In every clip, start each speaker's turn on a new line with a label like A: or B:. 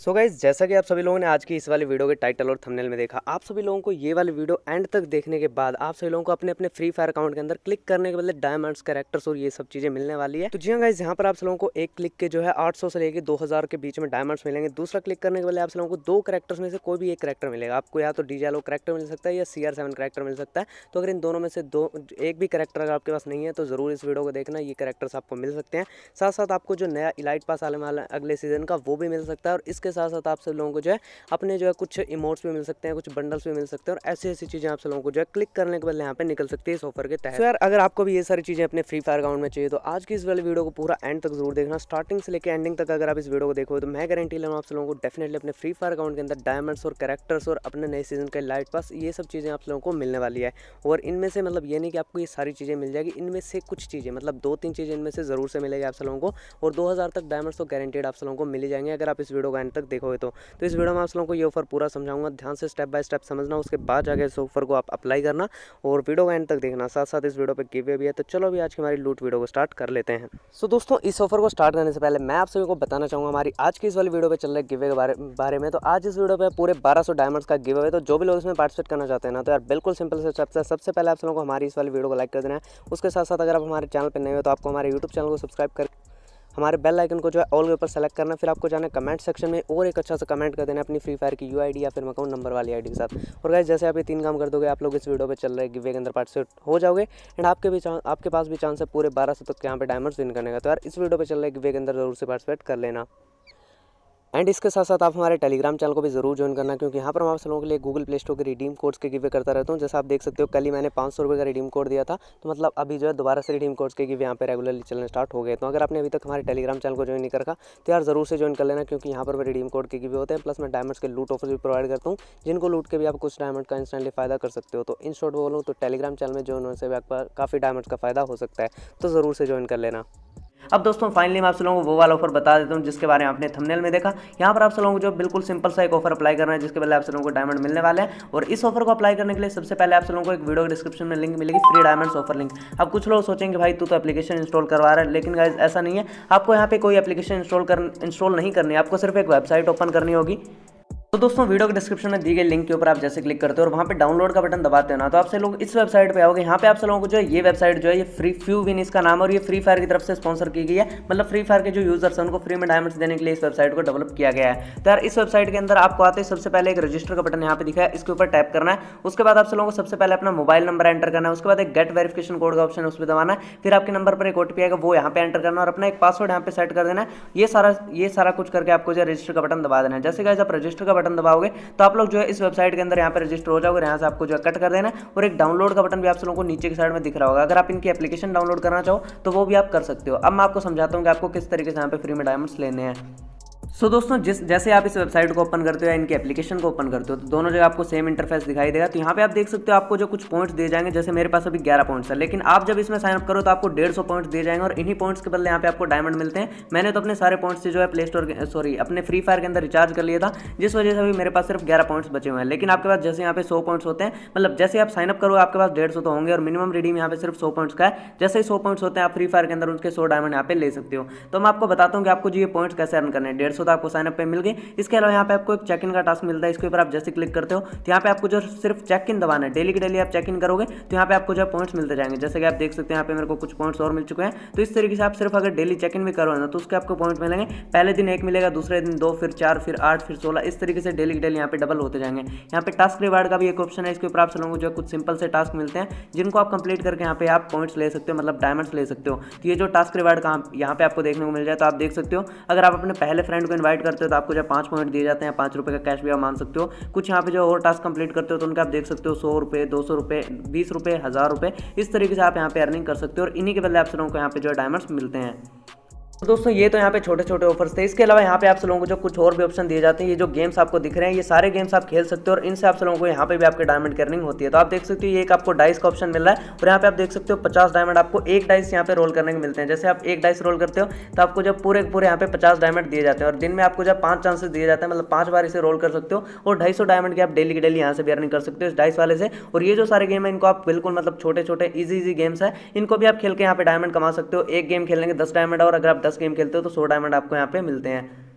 A: सो so guys जैसा कि आप सभी लोगों ने आज की इस वाली वीडियो के टाइटल और थंबनेल में देखा आप सभी लोगों को ये वाली वीडियो एंड तक देखने के बाद आप सभी लोगों को अपने अपने फ्री फायर अकाउंट के अंदर क्लिक करने के बदले डायमंड्स कैरेक्टर्स और ये सब चीज़ें मिलने वाली है तो जी गाइज हाँ यहाँ पर आप सब लोगों को एक क्लिक के जो है आठ से लेकर दो के बीच में डायमंड्स मिलेंगे दूसरा क्लिक करने के बदले आप लोगों को दो करेक्टर्स में से कोई भी एक करेक्टर मिलेगा आपको या तो लो करेक्टर मिल सकता है या सी आर करेक्टर मिल सकता है तो अगर इन दोनों में से दो एक भी करेक्टर अगर आपके पास नहीं है तो ज़रूर इस वीडियो को देखना ये करेक्टर्स आपको मिल सकते हैं साथ साथ आपको जो नया इलाइट पास आने वाला अगले सीजन का वो भी मिल सकता है और इसके इसके साथ साथ आप सब लोगों को जो है अपने जो है कुछ इमोट्स भी मिल सकते हैं कुछ बंडल्स भी मिल सकते हैं और ऐसी ऐसी चीज़ें आप सब लोगों को जो है क्लिक करने के बाद यहाँ पे निकल सकती है इस ऑफर के तहत तो यार अगर आपको भी ये सारी चीज़ें अपने फ्री फायर अकाउंट में चाहिए तो आज की इस वाली वीडियो को पूरा एंड तक जरूर देखना स्टार्टिंग से लेकर एंडिंग तक अगर आप इस वीडियो को देखो तो मैं गारंटी लूँ आप सब लोगों को डेफिनेटली अपने फ्री फायर अकाउंट के अंदर डायमंड्स और करेक्टर्स और अपने नए सीजन के लाइट पास ये सब चीज़ें आप लोगों को मिलने वाली है और इनमें से मतलब ये नहीं कि आपको ये सारी चीज़ें मिल जाएगी इनमें से कुछ चीज़ें मतलब दो तीन चीज़ें इनमें से ज़रूर से मिलेगी आप लोगों को और दो तक डायमंड्स तो गारंटेड आप लोगों को मिल जाएंगे अगर आप इस वीडियो को एंड तक देखोगे तो तो इस वीडियो में आप लोगों को ये ऑफर पूरा समझाऊंगा ध्यान से स्टेप बाय स्टेप समझना उसके बाद जाकर इस ऑफर को आप अप्लाई करना और वीडियो का एंड तक देखना साथ साथ इस वीडियो पर गिवे भी है तो चलो भी आज की हमारी लूट वीडियो को स्टार्ट कर लेते हैं सो so, दोस्तों इस ऑफर को स्टार्ट करने से पहले मैं आप सभी को बताना चाहूँगा हमारी आज की इस वाली वीडियो पर चल रहे गिवे के बारे, में तो आज इस वीडियो पर पूरे बारह डायमंड्स का गिवे है तो जो भी लोग इसमें पार्टिसिपेट करना चाहते हैं ना तो यार बिल्कुल सिंपल से स्टेप है सबसे पहले आप लोगों को हमारी इस वाली वीडियो को लाइक कर देना है उसके साथ साथ अगर आप हमारे चैनल पर नहीं हो तो आपको हमारे यूट्यूब चैनल को सब्सक्राइब कर हमारे बेल आइकन को जो है ऑल के ऊपर सेलेक्ट करना फिर आपको जाना है कमेंट सेक्शन में और एक अच्छा सा कमेंट कर देना अपनी फ्री फायर की यू या फिर अकाउंट नंबर वाली आई के साथ और गाइज जैसे आप ये तीन काम कर दोगे आप लोग इस वीडियो पर चल रहे गिवे के अंदर पार्टिसिपेट हो जाओगे एंड आपके भी आपके पास भी चांस है पूरे बारह सौ तक यहाँ पर डायमंड्स विन करने का तो यार इस वीडियो पर चल रहे गिवे के अंदर जरूर से पार्टिसिपेट कर लेना एंड इसके साथ साथ आप हमारे टेलीग्राम चैनल को भी ज़रूर ज्वाइन करना क्योंकि यहाँ पर हम आप लोगों के लिए गूगल प्ले स्टोर के रिडीम कोड्स के गिवे करता रहता हूँ जैसे आप देख सकते हो कल ही मैंने पाँच सौ रुपये का रिडीम कोड दिया था तो मतलब अभी जो है दोबारा से रिडीम कोड्स के गिवे यहाँ पर रेगुलरली चलने स्टार्ट हो गए तो अगर आपने अभी तक हमारे टेलीग्राम चैनल को ज्वाइन नहीं करा तो यार ज़रूर से ज्वाइन कर लेना क्योंकि यहाँ पर रिडीम कोड के गिवे होते हैं प्लस मैं डायमंड्स के लूट ऑफर भी प्रोवाइड करता हूँ जिनको लूट के भी आप कुछ डायमंड का इंस्टेंटली फायदा कर सकते हो तो इन शॉर्ट बोलूँ तो टेलीग्राम चैनल में ज्वाइन होने से भी आपका काफ़ी डायमंड्स का फायदा हो सकता है तो ज़रूर से ज्वाइन कर लेना अब दोस्तों फाइनली मैं आप सब लोगों को वो वाला ऑफर बता देता हूँ जिसके बारे में आपने थमनेल में देखा यहाँ पर आप सब लोगों को जो बिल्कुल सिंपल सा एक ऑफर अप्लाई करना है जिसके पहले आप सब लोगों को डायमंड मिलने वाला है और इस ऑफर को अप्लाई करने के लिए सबसे पहले आप सब लोगों को एक वीडियो डिस्क्रिप्शन में लिंक मिलेगी फ्री डायमंड ऑफर लिंक अब कुछ लोग सोचेंगे भाई तू तो एप्लीकेशन इंस्टॉल करवा रहा है लेकिन गाइज ऐसा नहीं है आपको यहाँ पे कोई एप्लीकेशन इंस्टॉल कर इंस्टॉल नहीं करनी आपको सिर्फ एक वेबसाइट ओपन करनी होगी तो दोस्तों वीडियो के डिस्क्रिप्शन में दी गई लिंक के ऊपर आप जैसे क्लिक करते हो और वहाँ पे डाउनलोड का बटन दबाते हो ना तो आपसे लोग इस वेबसाइट पे आओगे यहाँ पे आप लोगों को जो है ये वेबसाइट जो है ये फ्री फ्यू विन इसका नाम और ये फ्री फायर की तरफ से स्पॉन्सर की गई है मतलब फ्री फायर के जो यूजर्स है उनको फ्री में डायमंड्स देने के लिए इस वेबसाइट को डेवलप किया गया है तो यार इस वेबसाइट के अंदर आपको आते सबसे पहले एक रजिस्टर का बटन यहाँ पे दिखाया है इसके ऊपर टैप करना है उसके बाद आपसे लोगों को सबसे पहले अपना मोबाइल नंबर एंटर करना है उसके बाद एक गेट वेरिफिकेशन कोड का ऑप्शन है उस पर दबाना है फिर आपके नंबर पर एक ओटीपी आएगा वो यहाँ पे एंटर करना और अपना एक पासवर्ड यहाँ पे सेट कर देना है ये सारा ये सारा कुछ करके आपको जो रजिस्टर का बटन दबा देना है जैसे कि आप रजिस्टर का बटन दबाओगे तो आप लोग जो है इस वेबसाइट के अंदर यहाँ पर रजिस्टर हो जाओगे यहाँ से आपको जो है कट कर देना और एक डाउनलोड का बटन भी आप लोगों को नीचे की साइड में दिख रहा होगा अगर आप इनकी एप्लीकेशन डाउनलोड करना चाहो तो वो भी आप कर सकते हो अब मैं आपको समझाता हूँ कि आपको किस तरीके से यहाँ पर फ्री में डायमंड्स लेने हैं सो so, दोस्तों जिस जैसे आप इस वेबसाइट को ओपन करते हो या इनके एप्लीकेशन को ओपन करते हो तो दोनों जगह आपको सेम इंटरफेस दिखाई देगा तो यहाँ पे आप देख सकते हो आपको जो कुछ पॉइंट्स दिए जाएंगे जैसे मेरे पास अभी 11 पॉइंट्स है लेकिन आप जब इसमें साइनअप करो तो आपको डेढ़ सौ पॉइंट्स दिए जाएंगे और इन्हीं पॉइंट्स के बदले यहाँ पे आपको डायमंड मिलते हैं मैंने तो अपने सारे पॉइंट्स से जो है प्ले स्टोर सॉरी अपने फ्री फायर के अंदर रिचार्ज कर लिया था जिस वजह से अभी मेरे पास सिर्फ ग्यारह पॉइंट्स बचे हुए हैं लेकिन आपके पास जैसे यहाँ पे सौ पॉइंट्स होते हैं मतलब जैसे आप साइनअप करो आपके पास डेढ़ तो होंगे और मिनिमम रिडीम यहाँ पे सिर्फ सौ पॉइंट्स का है जैसे ही सौ पॉइंट्स होते हैं आप फ्री फायर के अंदर उनके सौ डायमंड यहाँ पे ले सकते हो तो मैं आपको बताता हूँ कि आपको जो ये पॉइंट्स कैसे अर्न करने हैं डेढ़ तो आपको साइनअप पे मिल गई इसके अलावा यहाँ पे आपको एक चेक इन का टास्क मिलता है इसके ऊपर आप जैसे क्लिक करते हो तो यहाँ पे आपको जो सिर्फ चेक इन दबाना है डेली के डेली आप चेक इन करोगे तो यहाँ पे आपको जो पॉइंट्स मिलते जाएंगे जैसे कि आप देख सकते हैं यहाँ पे मेरे को कुछ पॉइंट्स और मिल चुके हैं तो इस तरीके से आप सिर्फ अगर डेली चेक इन भी करो ना तो उसके आपको पॉइंट मिलेंगे पहले दिन एक मिलेगा दूसरे दिन दो फिर चार फिर आठ फिर सोलह इस तरीके से डेली की डेली यहाँ पे डबल होते जाएंगे यहाँ पे टास्क रिवार्ड का भी एक ऑप्शन है इसके ऊपर आप लोगों को जो कुछ सिंपल से टास्क मिलते हैं जिनको आप कंप्लीट करके यहाँ पे आप पॉइंट्स ले सकते हो मतलब डायमंड्स ले सकते हो तो ये जो टास्क रिवार्ड का यहाँ पे आपको देखने को मिल जाए तो आप देख सकते हो अगर आप अपने पहले फ्रेंड को इन्वाइट करते हो तो आपको जो पाँच पॉइंट दिए जाते हैं पाँच रुपये का कैश भी आप मान सकते हो कुछ यहाँ पे जो और टास्क कंप्लीट करते हो तो उनका आप देख सकते हो सौ रुपये दो सौ रुपये बीस रुपये हज़ार रुपये इस तरीके से आप यहाँ पे अर्निंग कर सकते हो और इन्हीं के बदले आप लोगों को यहाँ पे जो है डायमंड्स मिलते हैं दोस्तों ये तो यहाँ पे छोटे छोटे ऑफर्स थे इसके अलावा यहाँ पे आप लोगों को जो कुछ और भी ऑप्शन दिए जाते हैं ये जो गेम्स आपको दिख रहे हैं ये सारे गेम्स आप खेल सकते हो और इनसे आप लोगों को यहाँ पे भी आपके डायमंड कर्निंग होती है तो आप देख सकते हो ये एक आपको डाइस का ऑप्शन मिल रहा है और यहाँ पे आप देख सकते हो पचास डायमंड आपको एक डाइस यहाँ पे रोल करने के मिलते हैं जैसे आप एक डाइस रोल करते हो तो आपको जब पूरे पूरे यहाँ पे पचास डायमंड दिए जाते हैं और दिन में आपको जब पाँच चांसेस दिए जाते हैं मतलब पाँच बार इसे रोल कर सकते हो और ढाई डायमंड की आप डेली की डेली यहाँ से भी अर्निंग कर सकते हो इस डाइस वाले से और ये जो सारे गेम है इनको आप बिल्कुल मतलब छोटे छोटे ईजी ईजी गेम्स है इनको भी आप खेल के यहाँ पे डायमंड कमा सकते हो एक गेम खेलने के दस डायमंड और अगर आप दस गेम खेलते हो तो सौ डायमंड आपको यहाँ पे मिलते हैं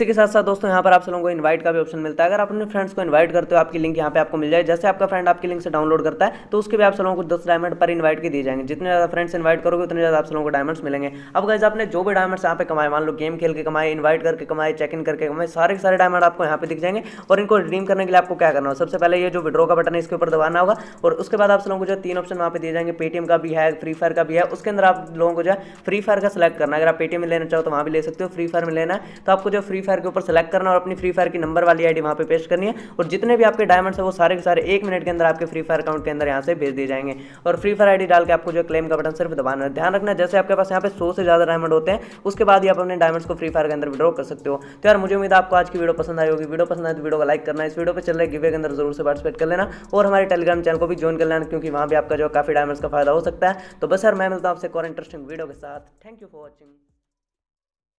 A: इसी के साथ साथ दोस्तों यहाँ पर आप सब लोगों को इन्वाइट का भी ऑप्शन मिलता है अगर आप अपने फ्रेंड्स को इन्वाइट करते हो आपकी लिंक यहाँ पे आपको मिल जाए जैसे आपका फ्रेंड आपकी लिंक से डाउनलोड करता है तो उसके भी आप सब लोगों को दस डायमंड पर इन्वाइट के दिए जाएंगे जितने ज़्यादा फ्रेंड्स इन्वाइट करोगे उतने ज़्यादा आप सब लोगों को डायमंड्स मिलेंगे अब गाइज आपने जो भी डायमंड्स यहाँ पे कमाए मान लो गेम खेल के कमाए इन्वाइट करके कमाए चेक इन करके कमाए सारे सारे डायमंड आपको यहाँ पे दिख जाएंगे और इनको रिडीम करने के लिए आपको क्या करना हो सबसे पहले ये जो विड्रो का बटन है इसके ऊपर दबाना होगा और उसके बाद आप लोगों को जो तीन ऑप्शन वहाँ पे दिए जाएंगे पेटीएम का भी है फ्री फायर का भी है उसके अंदर आप लोगों को जो है फ्री फायर का सिलेक्ट करना अगर आप पेटीएम में लेना चाहो तो वहाँ भी ले सकते हो फ्री फायर में लेना है तो आपको जो फ्री फायर के ऊपर सेलेक्ट करना और अपनी फ्री फायर की नंबर वाली आईडी वहां पे पेस्ट करनी है और जितने भी आपके डायमंड है वो सारे के सारे एक मिनट के अंदर आपके फ्री फायर अकाउंट के अंदर यहाँ से भेज दिए जाएंगे और फ्री फायर आईडी डाल के आपको जो क्लेम का बटन सिर्फ दबाना है ध्यान रखना जैसे आपके पास यहाँ पे सौ से ज़्यादा डायमंड होते हैं उसके बाद ही आप अपने डायमंड को फ्री फायर के अंदर विड्रॉ कर सकते हो तो यार मुझे उम्मीद आपको आज की वीडियो पसंद आई होगी वीडियो पसंद आए तो वीडियो को लाइक करना इस वीडियो पर चल रहे गिवे के अंदर जरूर से पार्टिसिपेट कर लेना और हमारे टेलीग्राम चैनल को भी ज्वाइन कर लेना क्योंकि वहाँ भी आपका जो काफ़ी डायमंड्स का फायदा हो सकता है तो बस यार मैं मिलता हूँ आपसे और इंटरेस्टिंग वीडियो के साथ थैंक यू फॉर वॉचिंग